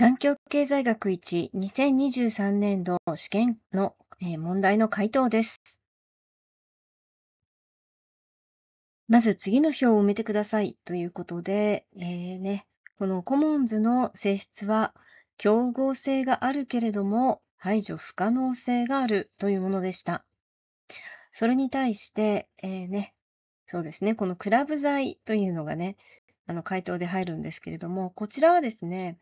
環境経済学1、2023年度試験の、え問題の回答です。まず次の表を埋めてくださいということで、えーね、このコモンズの性質は、競合性があるけれども排除不可能性があるというものでした。それに対して、えー、ね、そうですね、このクラブ材というのがね、あの回答で入るんですけれども、こちらはですね、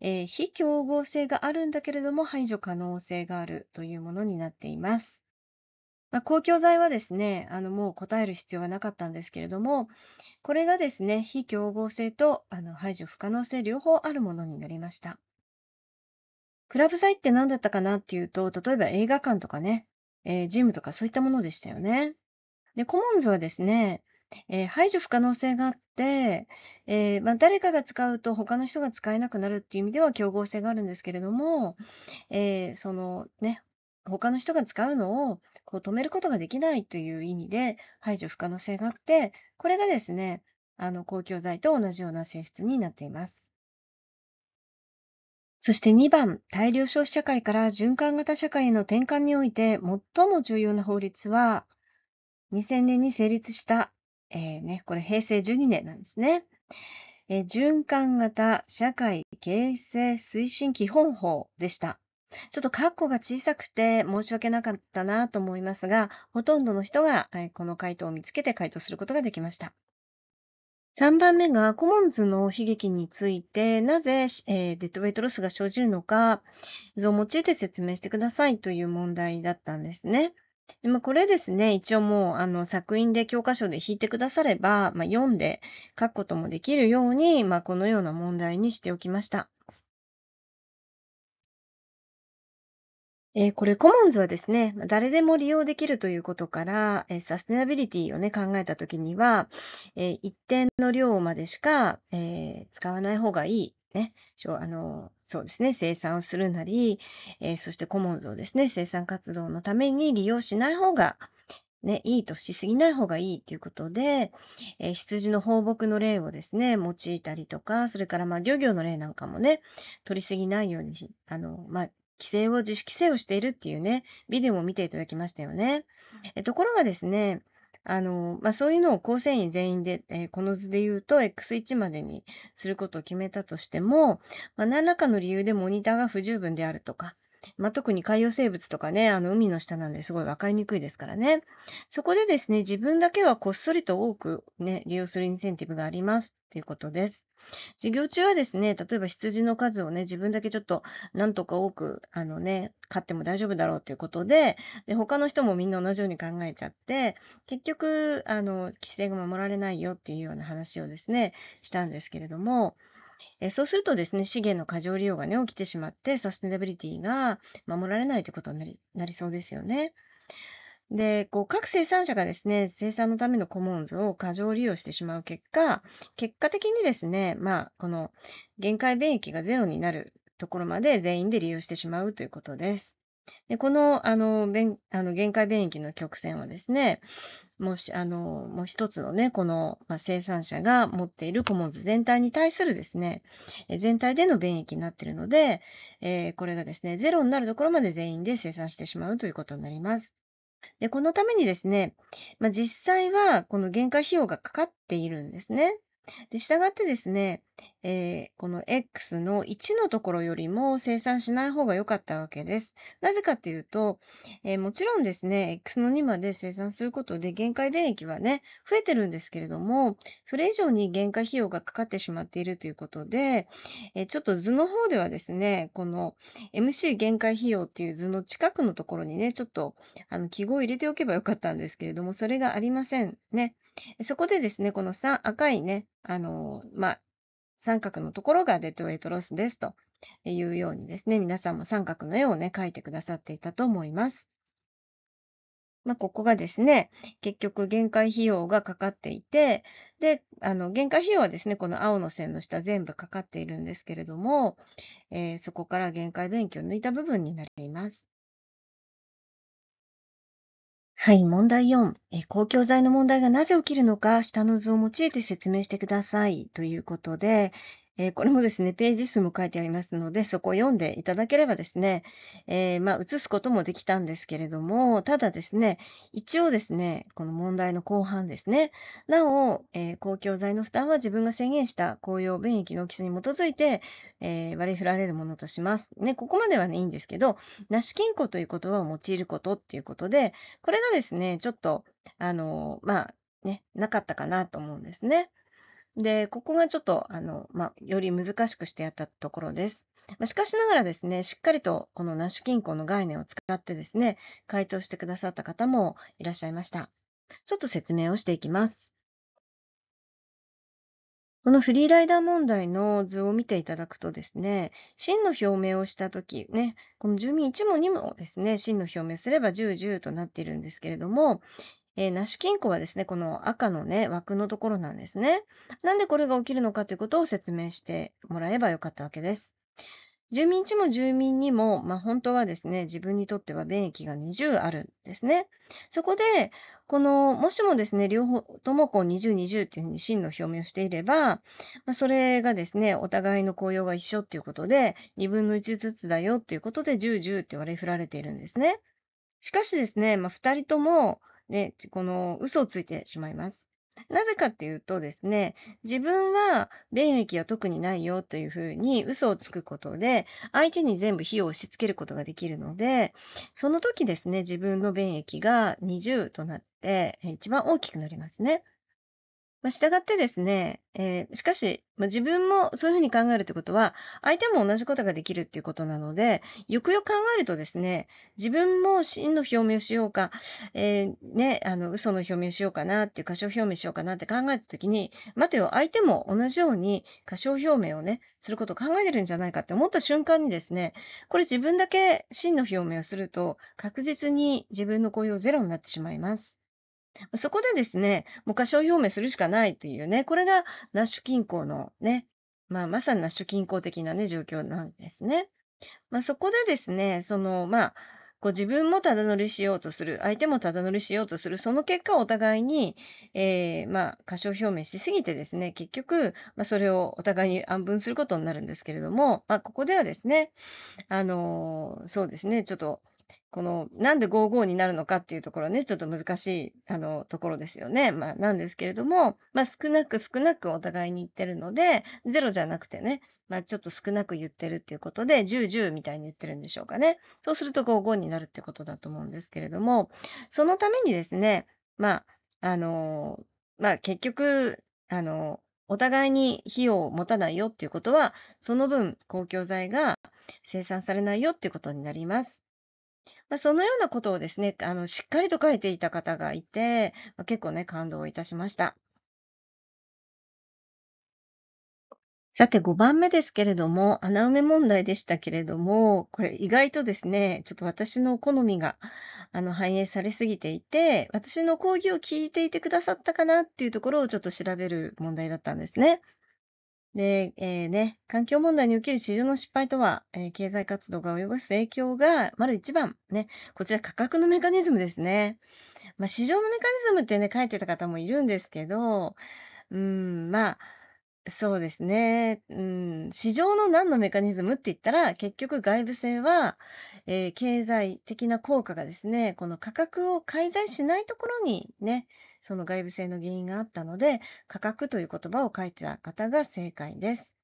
えー、非競合性があるんだけれども排除可能性があるというものになっています。まあ、公共財はですね、あのもう答える必要はなかったんですけれども、これがですね、非競合性とあの排除不可能性両方あるものになりました。クラブ財って何だったかなっていうと、例えば映画館とかね、えー、ジムとかそういったものでしたよね。で、コモンズはですね、えー、排除不可能性があって、えー、まあ、誰かが使うと他の人が使えなくなるっていう意味では競合性があるんですけれども、えー、そのね、他の人が使うのをこう止めることができないという意味で排除不可能性があって、これがですね、あの公共財と同じような性質になっています。そして2番、大量消費社会から循環型社会への転換において最も重要な法律は、2000年に成立したえー、ね、これ平成12年なんですね。えー、循環型社会形成推進基本法でした。ちょっと括弧が小さくて申し訳なかったなと思いますが、ほとんどの人がこの回答を見つけて回答することができました。3番目がコモンズの悲劇について、なぜ、えデッドウェイトロスが生じるのか、図を用いて説明してくださいという問題だったんですね。で、もこれですね、一応もう、あの、作品で教科書で引いてくだされば、ま、読んで書くこともできるように、ま、このような問題にしておきました。えー、これ、コモンズはですね、ま誰でも利用できるということから、えー、サステナビリティをね、考えたときには、えー、一定の量までしか、え使わない方がいい、ね、あの、そうですね、生産をするなり、えー、そしてコモンズをですね、生産活動のために利用しない方が、ね、いいとしすぎない方がいいということで、えー、羊の放牧の例をですね、用いたりとか、それからまあ漁業の例なんかもね、取りすぎないように、あの、まあ、規制を、自主規制をしているっていうね、ビデオも見ていただきましたよね。えところがですね、あの、まあ、そういうのを構成員全員で、えー、この図で言うと X1 までにすることを決めたとしても、まあ、何らかの理由でモニターが不十分であるとか、まあ、特に海洋生物とかね、あの海の下なんですごい分かりにくいですからね。そこでですね、自分だけはこっそりと多くね、利用するインセンティブがありますっていうことです。授業中はですね、例えば羊の数をね、自分だけちょっとなんとか多く、あのね、飼っても大丈夫だろうということで、で、他の人もみんな同じように考えちゃって、結局、あの、規制が守られないよっていうような話をですね、したんですけれども、えそうするとですね、資源の過剰利用がね、起きてしまって、サステナビリティが守られないということになりなりそうですよね。で、こう、各生産者がですね、生産のためのコモンズを過剰利用してしまう結果、結果的にですね、まあ、この限界便益がゼロになるところまで全員で利用してしまうということです。でこのあのあの限界便益の曲線はですね、もし、あの、もう一つのね、この、まあ、生産者が持っているコモンズ全体に対するですね、え全体での便益になっているので、えー、これがですね、ゼロになるところまで全員で生産してしまうということになります。で、このためにですね、まあ、実際はこの減価費用がかかっているんですね。で、従ってですね、えー、この x の1のところよりも生産しない方が良かったわけです。なぜかというと、えー、もちろんですね、x の2まで生産することで限界電益はね、増えてるんですけれども、それ以上に限界費用がかかってしまっているということで、えー、ちょっと図の方ではですね、この MC 限界費用っていう図の近くのところにね、ちょっとあの記号を入れておけばよかったんですけれども、それがありませんね。そこでですね、この3、赤いね、あの、まあ、三角のところがデッドウェイトロスですというようにですね、皆さんも三角の絵をね、描いてくださっていたと思います。まあ、ここがですね、結局限界費用がかかっていて、で、あの、限界費用はですね、この青の線の下全部かかっているんですけれども、えー、そこから限界勉強を抜いた部分になります。はい、問題4。え公共財の問題がなぜ起きるのか、下の図を用いて説明してください。ということで、えー、これもですね、ページ数も書いてありますので、そこを読んでいただければですね、えー、まあ、移すこともできたんですけれども、ただですね、一応ですね、この問題の後半ですね、なお、えー、公共財の負担は自分が制限した公用便益の大きさに基づいて、え割り振られるものとします。ね、ここまではね、いいんですけど、ナッシュ金庫という言葉を用いることっていうことで、これがですね、ちょっと、あのまあ、ね、なかったかなと思うんですね。で、ここがちょっと、あの、まあ、より難しくしてやったところです。まあ、しかしながらですね、しっかりとこのナッシュ均衡の概念を使ってですね、回答してくださった方もいらっしゃいました。ちょっと説明をしていきます。このフリーライダー問題の図を見ていただくとですね、真の表明をしたとき、ね、この住民1も2もですね、真の表明すれば10、10となっているんですけれども、えー、ナッシュ金庫はですね、この赤のね、枠のところなんですね。なんでこれが起きるのかということを説明してもらえばよかったわけです。住民地も住民にも、まあ、本当はですね、自分にとっては便益が20あるんですね。そこで、この、もしもですね、両方ともこう20、20っていうふうに真の表明をしていれば、まあ、それがですね、お互いの効用が一緒っていうことで、2分の1ずつだよっていうことで、10、10って割り振られているんですね。しかしですね、まあ、2人とも、で、この嘘をついてしまいます。なぜかっていうとですね、自分は便益は特にないよというふうに嘘をつくことで、相手に全部費用を押し付けることができるので、その時ですね、自分の便益が20となって、一番大きくなりますね。ま、従ってですね、ええ、しかし、ま、自分もそういうふうに考えるということは、相手も同じことができるっていうことなので、よくよく考えるとですね、自分も真の表明をしようか、ええ、ね、あの、嘘の表明をしようかなっていう過小表明しようかなって考えた時に、待てよ、相手も同じように過小表明をね、することを考えてるんじゃないかって思った瞬間にですね、これ自分だけ真の表明をすると、確実に自分の行為をゼロになってしまいます。そこでですね、もう過小表明するしかないというね、これがナッシュ均衡のね、まあ、まさにナッシュ均衡的なね、状況なんですね。まあ、そこでですね、その、まあ、こう自分もただ乗りしようとする、相手もただ乗りしようとする、その結果お互いに、えー、まあ、過小表明しすぎてですね、結局、まあ、それをお互いに安分することになるんですけれども、まあ、ここではですね、あのー、そうですね、ちょっと、この、なんで55になるのかっていうところね、ちょっと難しい、あの、ところですよね。まあ、なんですけれども、まあ、少なく少なくお互いに言ってるので、0じゃなくてね、まあ、ちょっと少なく言ってるっていうことで、10、10みたいに言ってるんでしょうかね。そうすると55になるってことだと思うんですけれども、そのためにですね、まあ、あの、まあ、結局、あの、お互いに費用を持たないよっていうことは、その分、公共財が生産されないよっていうことになります。ま、そのようなことをですね、あの、しっかりと書いていた方がいて、ま、結構ね、感動いたしました。さて、5番目ですけれども、穴埋め問題でしたけれども、これ意外とですね、ちょっと私の好みが、あの、反映されすぎていて、私の講義を聞いていてくださったかなっていうところをちょっと調べる問題だったんですね。で、えー、ね、環境問題における市場の失敗とは、えー、経済活動が及ぼす影響が、丸一番、ね、こちら価格のメカニズムですね。まあ、市場のメカニズムってね、書いてた方もいるんですけど、うん、まあ、そうですね、うん、市場の何のメカニズムって言ったら、結局外部性は、えー、経済的な効果がですね、この価格を介在しないところにね、その外部性の原因があったので、価格という言葉を書いてた方が正解です。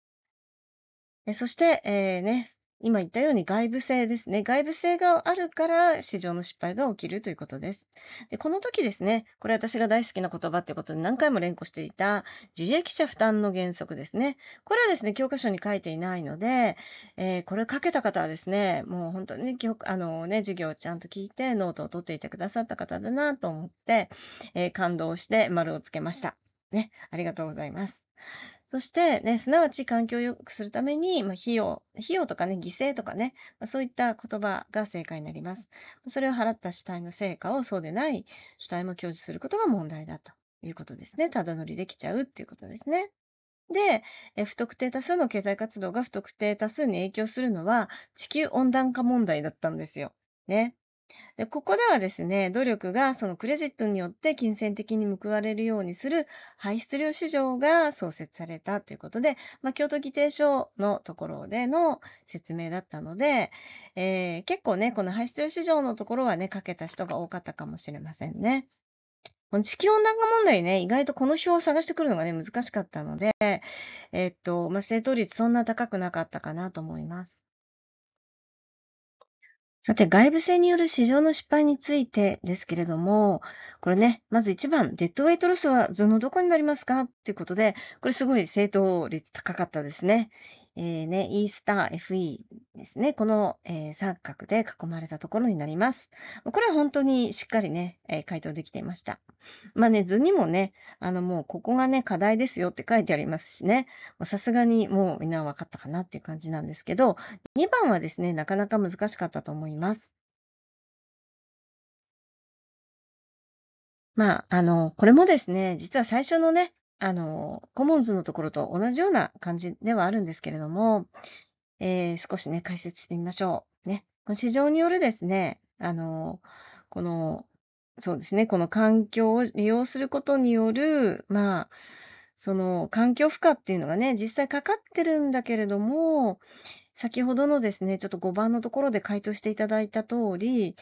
そして、えー、ね、今言ったように外部性ですね。外部性があるから市場の失敗が起きるということです。で、この時ですね、これ私が大好きな言葉っていうことで何回も連呼していた受益者負担の原則ですね。これはですね、教科書に書いていないので、えー、これ書けた方はですね、もう本当にあのね、授業をちゃんと聞いてノートを取っていてくださった方だなと思って、えー、感動して丸をつけました。ね、ありがとうございます。そして、ね、すなわち環境を良くするために、まあ、費用、費用とかね、犠牲とかね、まあ、そういった言葉が正解になります。それを払った主体の成果をそうでない主体も享受することが問題だということですね。ただ乗りできちゃうっていうことですね。で、え不特定多数の経済活動が不特定多数に影響するのは地球温暖化問題だったんですよ。ね。で、ここではですね、努力がそのクレジットによって金銭的に報われるようにする排出量市場が創設されたということで、まあ、京都議定書のところでの説明だったので、えー、結構ね、この排出量市場のところはね、かけた人が多かったかもしれませんね。この地球温暖化問題ね、意外とこの表を探してくるのがね、難しかったので、えー、っと、まあ、正答率そんな高くなかったかなと思います。さて、外部性による市場の失敗についてですけれども、これね、まず1番、デッドウェイトロスは図のどこになりますかっていうことで、これすごい正答率高かったですね。えー、ね、E スター FE ですね。この、えー、三角で囲まれたところになります。これは本当にしっかりね、えー、回答できていました。まあね、図にもね、あのもうここがね、課題ですよって書いてありますしね、さすがにもうみんな分かったかなっていう感じなんですけど、2番はですね、なかなか難しかったと思います。まあ、あの、これもですね、実は最初のね、あの、コモンズのところと同じような感じではあるんですけれども、えー、少しね、解説してみましょう。ね。この市場によるですね、あの、この、そうですね、この環境を利用することによる、まあ、その環境負荷っていうのがね、実際かかってるんだけれども、先ほどのですね、ちょっと5番のところで回答していただいた通り、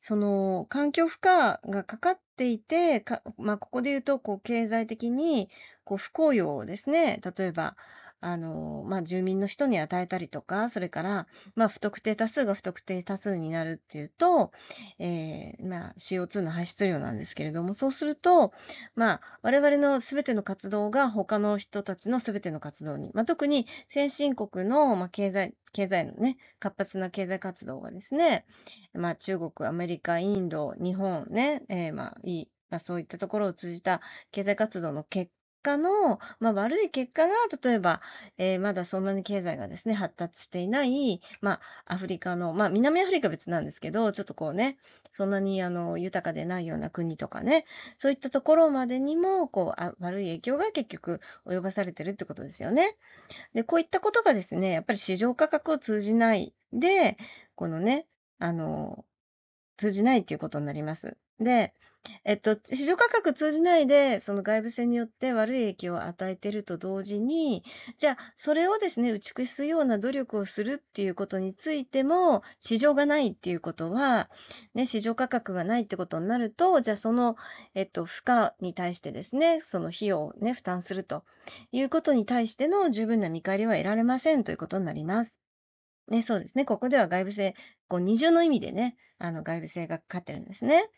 その環境負荷がかかっていて、かまあ、ここで言うと、こう、経済的に、こう、不公用ですね、例えば、あの、まあ、住民の人に与えたりとか、それから、まあ、不特定多数が不特定多数になるっていうと、えー、まあ、CO2 の排出量なんですけれども、そうすると、まあ、我々の全ての活動が他の人たちの全ての活動に、まあ、特に先進国の、まあ、経済、経済のね、活発な経済活動がですね、まあ、中国、アメリカ、インド、日本ね、えー、まあ、いい、まあ、そういったところを通じた経済活動の結果の、まあ、悪い結果が、例えば、えー、まだそんなに経済がですね、発達していない、まあ、アフリカの、まあ、南アフリカ別なんですけど、ちょっとこうね、そんなにあの豊かでないような国とかね、そういったところまでにも、こうあ、悪い影響が結局及ばされてるってことですよね。で、こういったことがですね、やっぱり市場価格を通じないで、このね、あの、通じないっていうことになります。で、えっと、市場価格通じないで、その外部性によって悪い影響を与えてると同時に、じゃあ、それをですね、打ち消すような努力をするっていうことについても、市場がないっていうことは、ね、市場価格がないってことになると、じゃあ、その、えっと、負荷に対してですね、その費用をね、負担するということに対しての十分な見返りは得られませんということになります。ね、そうですね。ここでは外部性、こう二重の意味でね、あの外部性がかかってるんですね。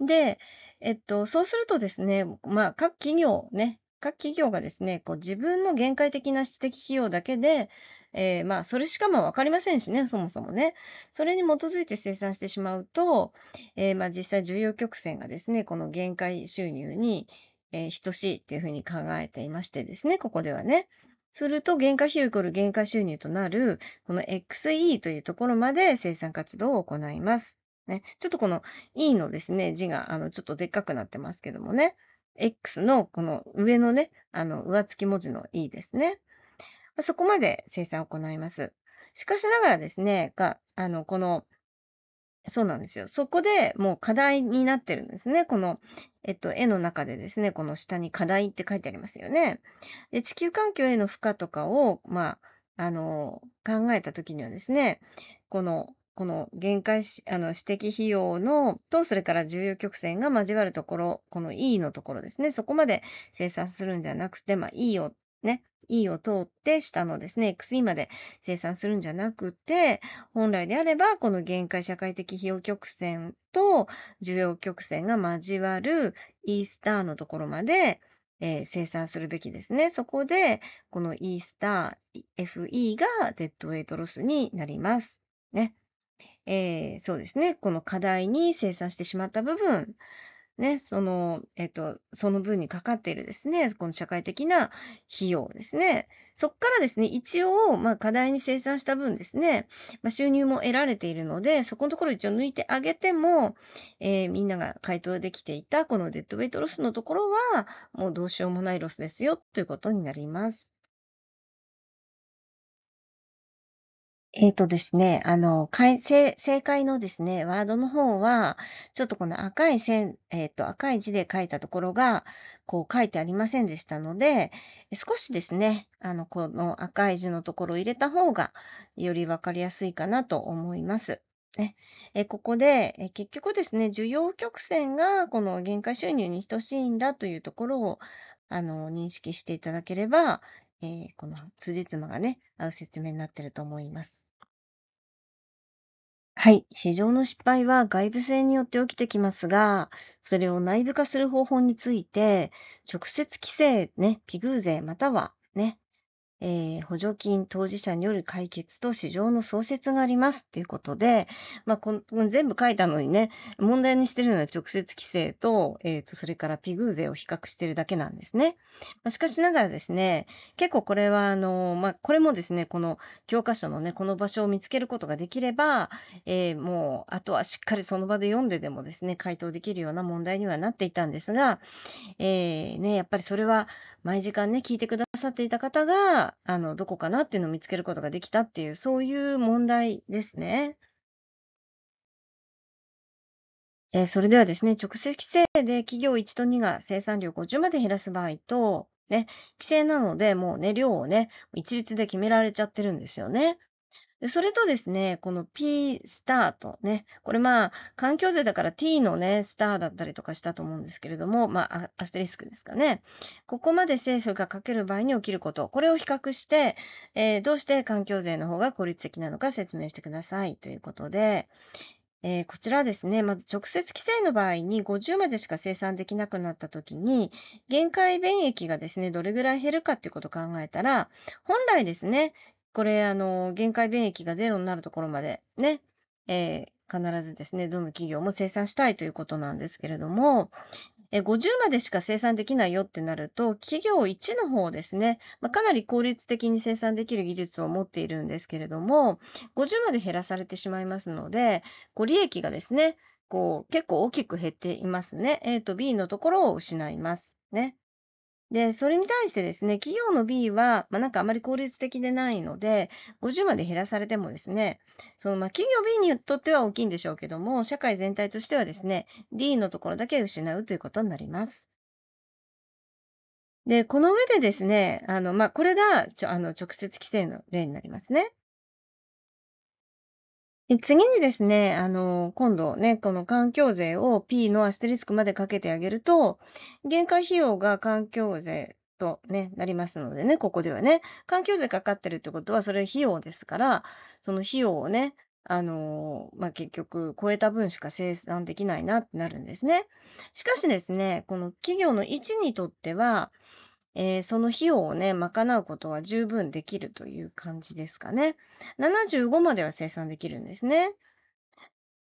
で、えっと、そうするとですね、まあ、各企業ね、各企業がですね、こう自分の限界的な質的費用だけで、えー、まあ、それしかも分かりませんしね、そもそもね。それに基づいて生産してしまうと、えー、まあ、実際重要曲線がですね、この限界収入に、えー、等しいっていうふうに考えていましてですね、ここではね。すると、減価費用イコール減価収入となる、この XE というところまで生産活動を行います。ね、ちょっとこの e のですね、字があのちょっとでっかくなってますけどもね、x のこの上のね、あの上付き文字の e ですね。そこまで生産を行います。しかしながらですね、があのこのそうなんですよ。そこでもう課題になってるんですね。この、えっと、絵の中でですね、この下に課題って書いてありますよね。で地球環境への負荷とかを、まあ、あの、考えたときにはですね、このこの限界し、あの、指摘費用の、と、それから重要曲線が交わるところ、この E のところですね。そこまで生産するんじゃなくて、まあ、E をね、E を通って下のですね、XE まで生産するんじゃなくて、本来であれば、この限界社会的費用曲線と需要曲線が交わる E スターのところまで、えー、生産するべきですね。そこで、この E スター FE がデッドウェイトロスになります。ね。えー、そうですね、この課題に生産してしまった部分、ね、その、えっ、ー、と、その分にかかっているですね、この社会的な費用ですね。そこからですね、一応、まあ、課題に生産した分ですね、まあ、収入も得られているので、そこのところ一応抜いてあげても、えー、みんなが回答できていた、このデッドウェイトロスのところは、もうどうしようもないロスですよ、ということになります。えーとですね、あの、か正解のですね、ワードの方は、ちょっとこの赤い線、えっと、赤い字で書いたところが、こう書いてありませんでしたので、少しですね、あの、この赤い字のところを入れた方が、よりわかりやすいかなと思います。ね、えここで、え結局ですね、需要曲線がこの限界収入に等しいんだというところを、あの、認識していただければ、えー、この辻褄がね、合う説明になってると思います。はい。市場の失敗は外部性によって起きてきますが、それを内部化する方法について、直接規制、ね、ピグー税またはね、えー、補助金当事者による解決と市場の創設がありますということで、まあ、この全部書いたのにね、問題にしてるのは直接規制と、えっ、ー、と、それからピグー税を比較してるだけなんですね。まあ、しかしながらですね、結構これは、あの、まあ、これもですね、この教科書のね、この場所を見つけることができれば、えー、もう、あとはしっかりその場で読んででもですね、回答できるような問題にはなっていたんですが、えー、ね、やっぱりそれは毎時間ね、聞いてください。さっていた方が、あの、どこかなっていうのを見つけることができたっていう、そういう問題ですね。えー、それではですね、直接規制で企業1と2が生産量50まで減らす場合と、ね、規制なので、もうね、量をね、一律で決められちゃってるんですよね。で、それとですね、この P スターとね、これまあ、環境税だから T のね、スターだったりとかしたと思うんですけれども、まあ、アステリスクですかね。ここまで政府がかける場合に起きること、これを比較して、えー、どうして環境税の方が効率的なのか説明してくださいということで、えー、こちらですね、まず直接規制の場合に50までしか生産できなくなったときに、限界便益がですね、どれぐらい減るかっていうことを考えたら、本来ですね、これ、あの、限界便益がゼロになるところまでね、えー、必ずですね、どの企業も生産したいということなんですけれども、え50までしか生産できないよってなると、企業1の方ですね、まあ、かなり効率的に生産できる技術を持っているんですけれども、50まで減らされてしまいますので、こ利益がですね、こう結構大きく減っていますね。A と B のところを失いますね。で、それに対してですね、企業の B は、まあ、なんかあまり効率的でないので、50まで減らされてもですね、そのまあ企業 B にとっては大きいんでしょうけども、社会全体としてはですね、D のところだけ失うということになります。で、この上でですね、あの、まあ、これが、ちょ、あの、直接規制の例になりますね。次にですね、あの、今度ね、この環境税を P のアステリスクまでかけてあげると、限界費用が環境税とね、なりますのでね、ここではね、環境税かかってるってことは、それ費用ですから、その費用をね、あの、まあ、結局、超えた分しか生産できないなってなるんですね。しかしですね、この企業の1にとっては、えー、その費用をね、賄うことは十分できるという感じですかね。75までは生産できるんですね。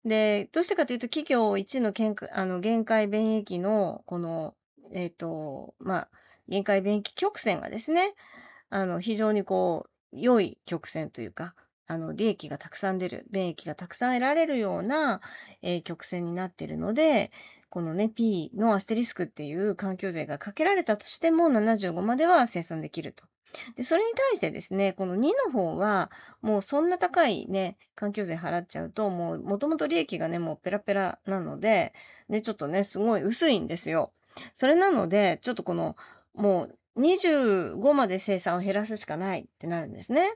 で、どうしてかというと、企業1の限あの限界便益の、この、えっ、ー、と、まあ、限界便益曲線がですね、あの、非常にこう、良い曲線というか、あの、利益がたくさん出る、便益がたくさん得られるような、えー、曲線になっているので、このね、P のアステリスクっていう環境税がかけられたとしても、75までは生産できると。で、それに対してですね、この2の方は、もうそんな高いね、環境税払っちゃうと、もう元々利益がね、もうペラペラなので、で、ちょっとね、すごい薄いんですよ。それなので、ちょっとこの、もう25まで生産を減らすしかないってなるんですね。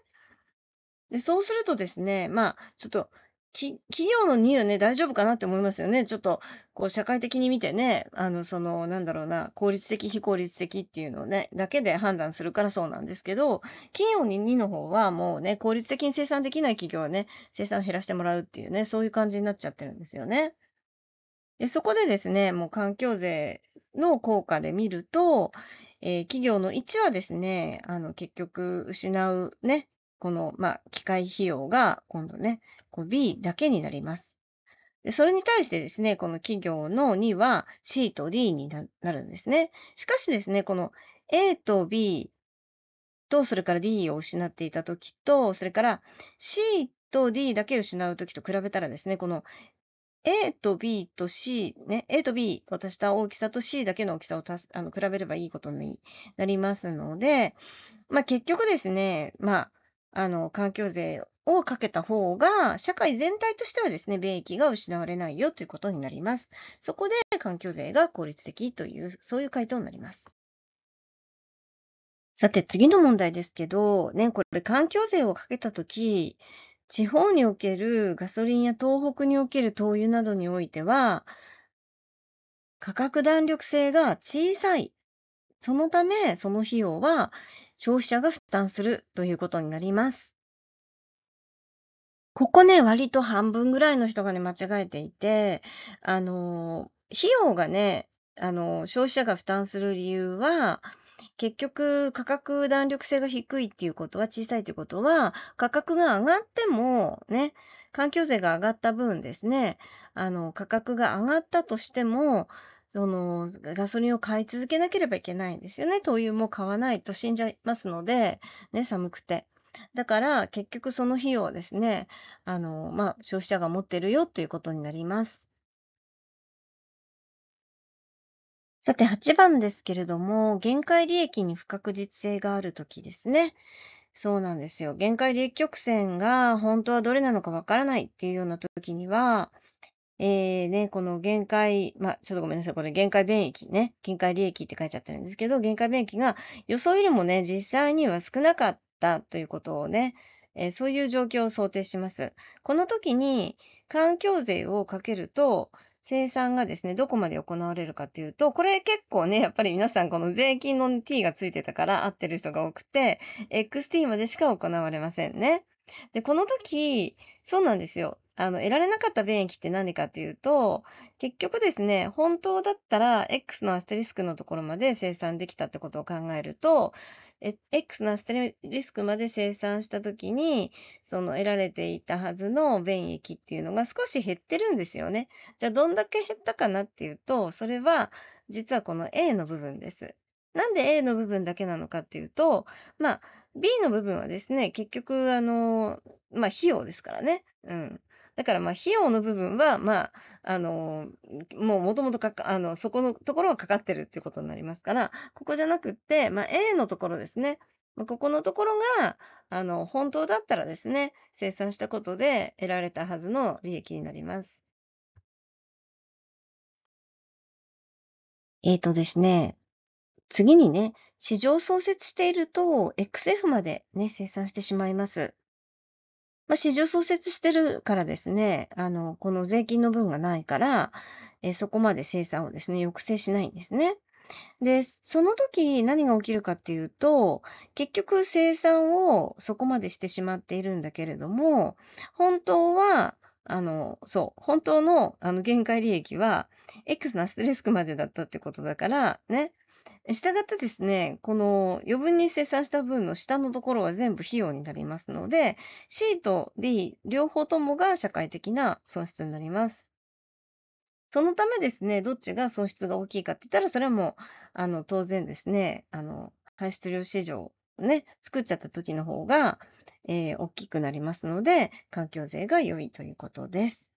で、そうするとですね、まあ、ちょっと企業の2はね、大丈夫かなって思いますよね。ちょっと、こう、社会的に見てね、あの、その、なんだろうな、効率的、非効率的っていうのをね、だけで判断するからそうなんですけど、企業に2の方はもうね、効率的に生産できない企業はね、生産を減らしてもらうっていうね、そういう感じになっちゃってるんですよね。で、そこでですね、もう環境税の効果で見ると、えー、企業の1はですね、あの、結局、失うね、この、まあ、機械費用が今度ね、こう B だけになります。で、それに対してですね、この企業の2は C と D になるんですね。しかしですね、この A と B と、それから D を失っていたときと、それから C と D だけ失うときと比べたらですね、この A と B と C、ね、A と B を足した大きさと C だけの大きさを足すあの比べればいいことになりますので、まあ結局ですね、まああの、環境税をかけた方が、社会全体としてはですね、便益が失われないよということになります。そこで環境税が効率的という、そういう回答になります。さて、次の問題ですけど、ね、これ環境税をかけたとき、地方におけるガソリンや東北における灯油などにおいては、価格弾力性が小さい。そのため、その費用は消費者が負担するということになります。ここね、割と半分ぐらいの人がね、間違えていて、あの、費用がね、あの、消費者が負担する理由は、結局価格弾力性が低いっていうことは小さいということは価格が上がってもね環境税が上がった分ですねあの価格が上がったとしてもその、ガソリンを買い続けなければいけないんですよね。灯油も買わないと死んじゃいますので、ね、寒くて。だから、結局その費用はですね、あの、まあ、消費者が持ってるよということになります。さて、8番ですけれども、限界利益に不確実性があるときですね。そうなんですよ。限界利益曲線が本当はどれなのかわからないっていうような時には、えー、ね、この限界、まちょっとごめんなさい、これ限界便益ね、限界利益って書いちゃってるんですけど、限界便益が予想よりもね、実際には少なかったということをね、えー、そういう状況を想定します。この時に環境税をかけると、生産がですね、どこまで行われるかっていうと、これ結構ね、やっぱり皆さんこの税金の t がついてたから合ってる人が多くて、xt までしか行われませんね。で、この時、そうなんですよ。あの、得られなかった便益って何かっていうと、結局ですね、本当だったら X のアステリスクのところまで生産できたってことを考えると、X のアステリスクまで生産したときに、その得られていたはずの便益っていうのが少し減ってるんですよね。じゃあどんだけ減ったかなっていうと、それは実はこの A の部分です。なんで A の部分だけなのかっていうと、まあ、B の部分はですね、結局、あの、まあ、費用ですからね。うん。だからまあ費用の部分は、まあ、あの、もうもともとかあの、そこのところはかかってるっていうことになりますから、ここじゃなくって、まあ A のところですね。まあ、ここのところが、あの、本当だったらですね、生産したことで得られたはずの利益になります。えーとですね、次にね、市場創設していると XF までね、生産してしまいます。まあ、市場創設してるからですね、あの、この税金の分がないから、えそこまで生産をですね、抑制しないんですね。で、その時何が起きるかっていうと、結局生産をそこまでしてしまっているんだけれども、本当は、あの、そう、本当のあの限界利益は、X のアステレスクまでだったってことだから、ね、したがってですね、この余分に生産した分の下のところは全部費用になりますので、C と D 両方ともが社会的な損失になります。そのためですね、どっちが損失が大きいかって言ったら、それはもう、あの、当然ですね、あの、排出量市場をね、作っちゃった時の方が、えー、大きくなりますので、環境税が良いということです。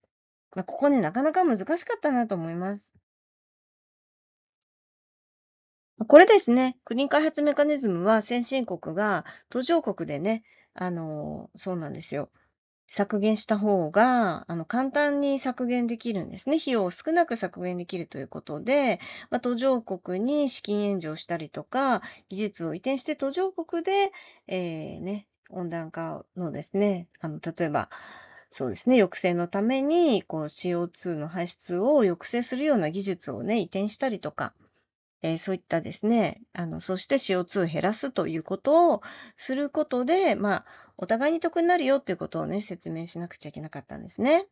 まあ、ここね、なかなか難しかったなと思います。これですね、国開発メカニズムは先進国が途上国でね、あの、そうなんですよ。削減した方が、あの、簡単に削減できるんですね。費用を少なく削減できるということで、まあ、途上国に資金援助をしたりとか、技術を移転して途上国で、えー、ね、温暖化のですね、あの、例えば、そうですね、抑制のために、こう、CO2 の排出を抑制するような技術をね、移転したりとか、えー、そういったですね、あの、そして CO2 を減らすということをすることで、まあ、お互いに得になるよということをね、説明しなくちゃいけなかったんですね。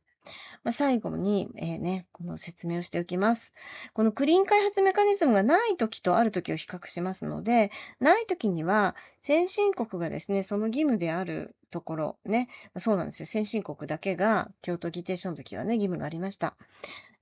まあ、最後に、えー、ね、この説明をしておきます。このクリーン開発メカニズムがない時とある時を比較しますので、ない時には先進国がですね、その義務であるところ、ね、そうなんですよ。先進国だけが京都議定書の時はね、義務がありました。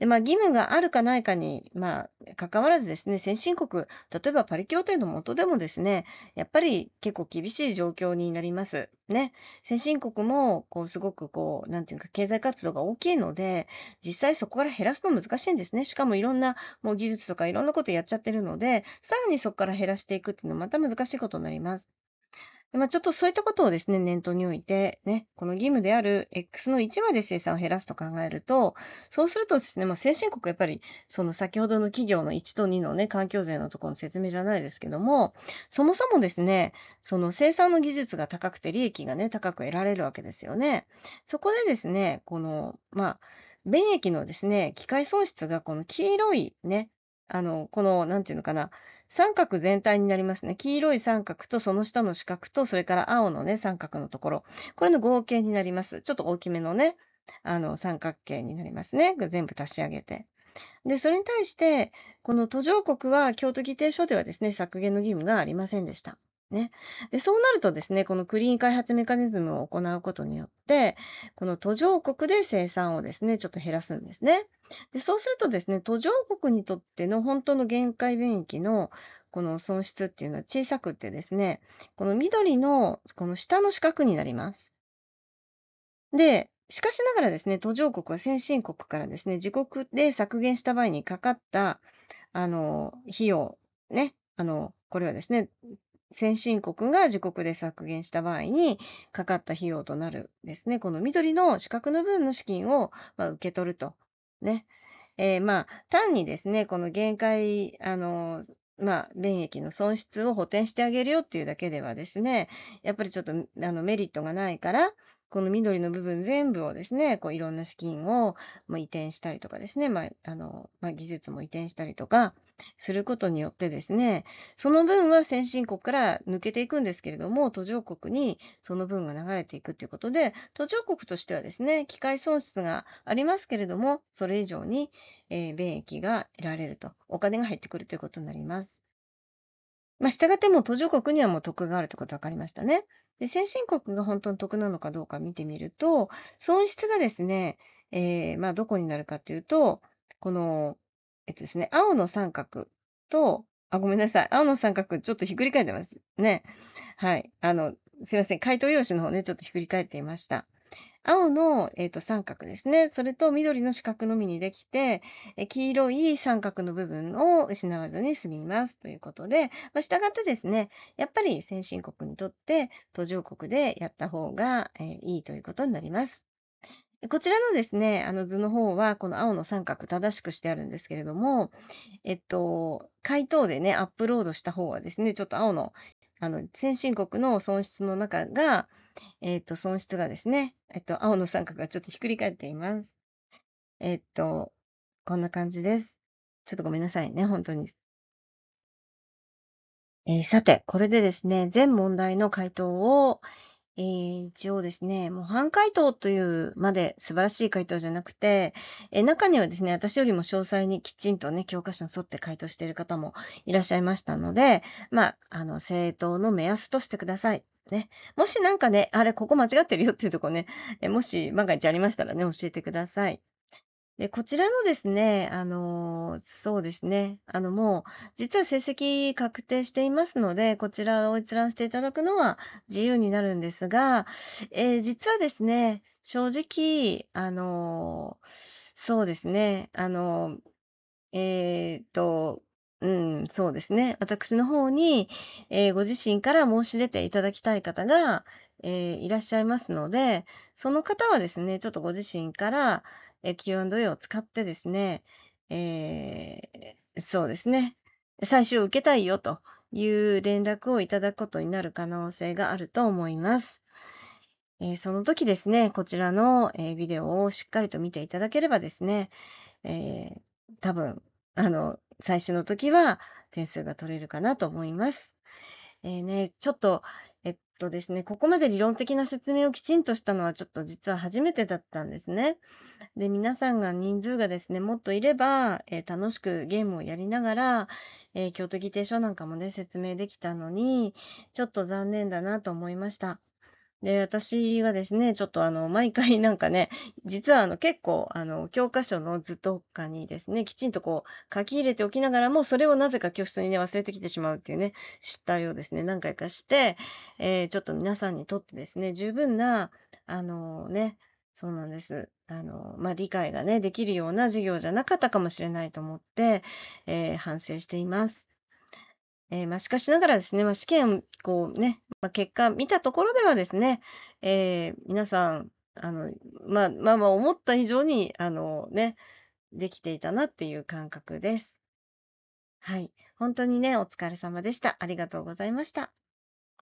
で、まあ、義務があるかないかに、まあ、関わらずですね、先進国、例えばパリ協定の下でもですね、やっぱり結構厳しい状況になります。ね。先進国も、こう、すごくこう、なんていうか、経済活動が大きいので、実際そこから減らすの難しいんですね。しかもいろんな、もう技術とかいろんなことやっちゃってるので、さらにそこから減らしていくっていうのはまた難しいことになります。まあ、ちょっとそういったことをですね、念頭において、ね、この義務である X の1まで生産を減らすと考えると、そうするとですね、まあ、先進国やっぱり、その先ほどの企業の1と2のね、環境税のところの説明じゃないですけども、そもそもですね、その生産の技術が高くて利益がね、高く得られるわけですよね。そこでですね、この、まあ、便益のですね、機械損失がこの黄色いね、あの、この、なんていうのかな、三角全体になりますね。黄色い三角とその下の四角と、それから青のね、三角のところ。これの合計になります。ちょっと大きめのね、あの、三角形になりますね。全部足し上げて。で、それに対して、この途上国は京都議定書ではですね、削減の義務がありませんでした。ね。で、そうなるとですね、このクリーン開発メカニズムを行うことによって、この途上国で生産をですね、ちょっと減らすんですね。で、そうするとですね、途上国にとっての本当の限界便益のこの損失っていうのは小さくってですね、この緑のこの下の四角になります。で、しかしながらですね、途上国は先進国からですね、自国で削減した場合にかかった、あの、費用、ね、あの、これはですね、先進国が自国で削減した場合にかかった費用となるですね。この緑の資格の分の資金を、まあ、受け取ると。ね。えー、まあ、単にですね、この限界、あの、まあ、便益の損失を補填してあげるよっていうだけではですね、やっぱりちょっとあのメリットがないから、この緑の部分全部をですね、こういろんな資金を移転したりとかですね、まあ、あの、まあ、技術も移転したりとかすることによってですね、その分は先進国から抜けていくんですけれども、途上国にその分が流れていくということで、途上国としてはですね、機械損失がありますけれども、それ以上に、えー、便益が得られると、お金が入ってくるということになります。まあ、従っても途上国にはもう得があるということ分かりましたね。で、先進国が本当に得なのかどうか見てみると、損失がですね、えー、まあ、どこになるかというと、この、えっとですね、青の三角と、あ、ごめんなさい。青の三角、ちょっとひっくり返ってますね。はい。あの、すいません。回答用紙の方ね、ちょっとひっくり返っていました。青の、えーと、三角ですね。それと緑の四角のみにできて、え黄色い三角の部分を失わずに済みます。ということで、まあ、従ってですね、やっぱり先進国にとって途上国でやった方が、えー、いいということになります。こちらのですね、あの図の方は、この青の三角正しくしてあるんですけれども、えっと、回答でね、アップロードした方はですね、ちょっと青の、あの、先進国の損失の中が、えっ、ー、と、損失がですね、えっ、ー、と、青の三角がちょっとひっくり返っています。えっ、ー、と、こんな感じです。ちょっとごめんなさいね、本当に。えさて、これでですね、全問題の回答を、えー、一応ですね、もう半回答というまで素晴らしい回答じゃなくて、えー、中にはですね、私よりも詳細にきちんとね、教科書に沿って回答している方もいらっしゃいましたので、まあ、あの、正答の目安としてください。ね。もしなんかね、あれ、ここ間違ってるよっていうとこね、えもし万が一ありましたらね、教えてください。で、こちらのですね、あのー、そうですね、あのもう、実は成績確定していますので、こちらを閲覧していただくのは自由になるんですが、えー、実はですね、正直、あのー、そうですね、あのえっと、うん、そうですね。私の方に、えー、ご自身から申し出ていただきたい方が、えー、いらっしゃいますので、その方はですね、ちょっとご自身から、えー、Q&A を使ってですね、えー、そうですね、最終を受けたいよという連絡をいただくことになる可能性があると思います。えその時ですね、こちらの、えビデオをしっかりと見ていただければですね、え多分、あの、最初の時は点数が取れるかなと思います。えー、ね、ちょっと、えっとですね、ここまで理論的な説明をきちんとしたのはちょっと実は初めてだったんですね。で、皆さんが人数がですね、もっといれば、えー、楽しくゲームをやりながら、えー、京都議定書なんかもね、説明できたのに、ちょっと残念だなと思いました。で、私はですね、ちょっとあの、毎回なんかね、実はあの、結構、あの、教科書の図とかにですね、きちんとこう、書き入れておきながらも、それをなぜか教室にね、忘れてきてしまうっていうね、失態をですね、何回かして、えー、ちょっと皆さんにとってですね、十分な、あのね、そうなんです。あの、まあ、理解がね、できるような授業じゃなかったかもしれないと思って、えー、反省しています。えー、まあ、しかしながらですね、まあ、試験をこうね、まあ、結果見たところではですね、えー、皆さん、あの、まあ、まあまあ思った以上に、あのね、できていたなっていう感覚です。はい。本当にね、お疲れ様でした。ありがとうございました。